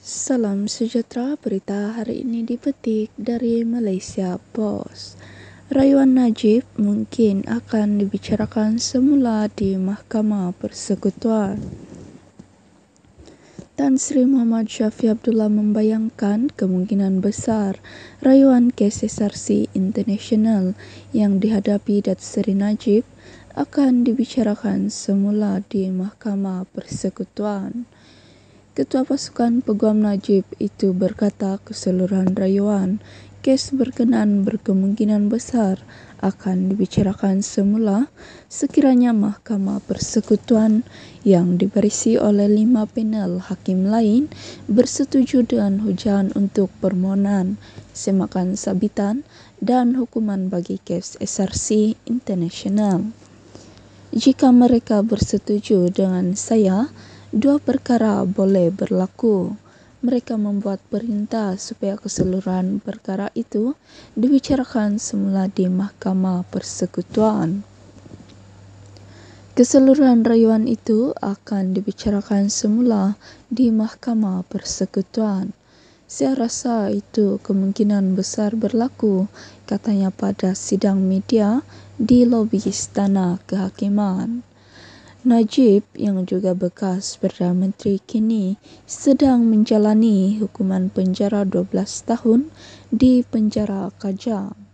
Salam sejahtera berita hari ini dipetik dari Malaysia Post. Rayuan Najib mungkin akan dibicarakan semula di Mahkamah Persekutuan. Tan Sri Muhammad Syafi Abdullah membayangkan kemungkinan besar rayuan kes SRC International yang dihadapi Dat Seri Najib akan dibicarakan semula di Mahkamah Persekutuan. Ketua Pasukan Peguam Najib itu berkata keseluruhan rayuan podcast berkenaan berkemungkinan besar akan dibicarakan semula sekiranya Mahkamah Persekutuan yang diberisi oleh lima panel hakim lain bersetuju dengan hujan untuk permohonan semakan sabitan dan hukuman bagi kes SRC International. Jika mereka bersetuju dengan saya, dua perkara boleh berlaku mereka membuat perintah supaya keseluruhan perkara itu dibicarakan semula di Mahkamah Persekutuan. Keseluruhan rayuan itu akan dibicarakan semula di Mahkamah Persekutuan. Saya rasa itu kemungkinan besar berlaku, katanya pada sidang media di lobi Istana Kehakiman. Najib yang juga bekas Perdana Menteri kini sedang menjalani hukuman penjara 12 tahun di penjara Kajang.